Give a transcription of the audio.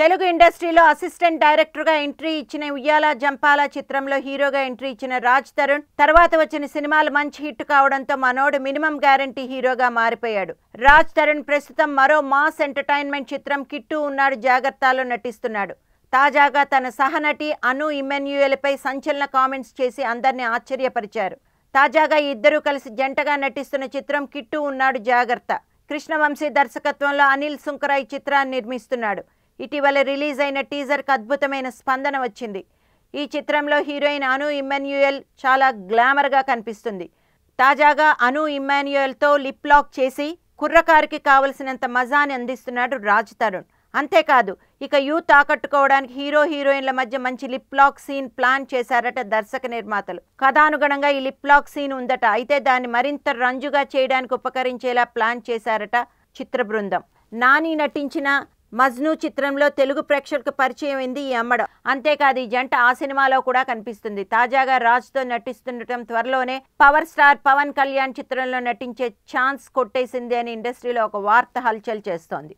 తెలుగు ఇండస్ట్రీలో అసిస్టెంట్ డైరెక్టర్గా ఎంట్రీ ఇచ్చిన ఉయ్యాల జంపాల చిత్రంలో హీరోగా ఎంట్రీ ఇచ్చిన రాజ్ తరుణ్ తర్వాత వచ్చిన సినిమాలు మంచి హిట్ కావడంతో మనోడు మినిమం గ్యారంటీ హీరోగా మారిపోయాడు రాజ్ తరుణ్ ప్రస్తుతం మరో మాస్ ఎంటర్టైన్మెంట్ చిత్రం కిట్టు ఉన్నాడు జాగ్రత్తలో నటిస్తున్నాడు తాజాగా తన సహనటి అను ఇమ్మాన్యుయల్పై సంచలన కామెంట్స్ చేసి అందరినీ ఆశ్చర్యపరిచారు తాజాగా ఇద్దరూ కలిసి జంటగా నటిస్తున్న చిత్రం కిట్టు ఉన్నాడు జాగ్రత్త కృష్ణవంశీ దర్శకత్వంలో అనిల్ సుంకరాయ్ చిత్రాన్ని నిర్మిస్తున్నాడు ఇటీవల రిలీజ్ అయిన టీజర్కు అద్భుతమైన స్పందన వచ్చింది ఈ చిత్రంలో హీరోయిన్ అను ఇమ్మాన్యుయల్ చాలా గ్లామర్గా కనిపిస్తుంది తాజాగా అను ఇమ్మాన్యుయల్తో లిప్ లాక్ చేసి కుర్రకారికి కావలసినంత మజాని అందిస్తున్నాడు రాజ్ తరుణ్ అంతేకాదు ఇక యూత్ ఆకట్టుకోవడానికి హీరో హీరోయిన్ల మధ్య మంచి లిప్ లాక్ సీన్ ప్లాన్ చేశారట దర్శక నిర్మాతలు కథానుగుణంగా ఈ లిప్ లాక్ సీన్ ఉందట అయితే దాన్ని మరింత రంజుగా చేయడానికి ఉపకరించేలా ప్లాన్ చేశారట చిత్ర బృందం నాని నటించిన మజ్ను చిత్రంలో తెలుగు ప్రేక్షకులకు పరిచయం అయింది ఈ అమ్మడం అంతేకాదు ఈ జంట ఆ సినిమాలో కూడా కనిపిస్తుంది తాజాగా రాజ్తో నటిస్తుండటం త్వరలోనే పవర్ స్టార్ పవన్ కళ్యాణ్ చిత్రంలో నటించే ఛాన్స్ కొట్టేసింది అని ఇండస్ట్రీలో ఒక వార్త హల్చల్ చేస్తోంది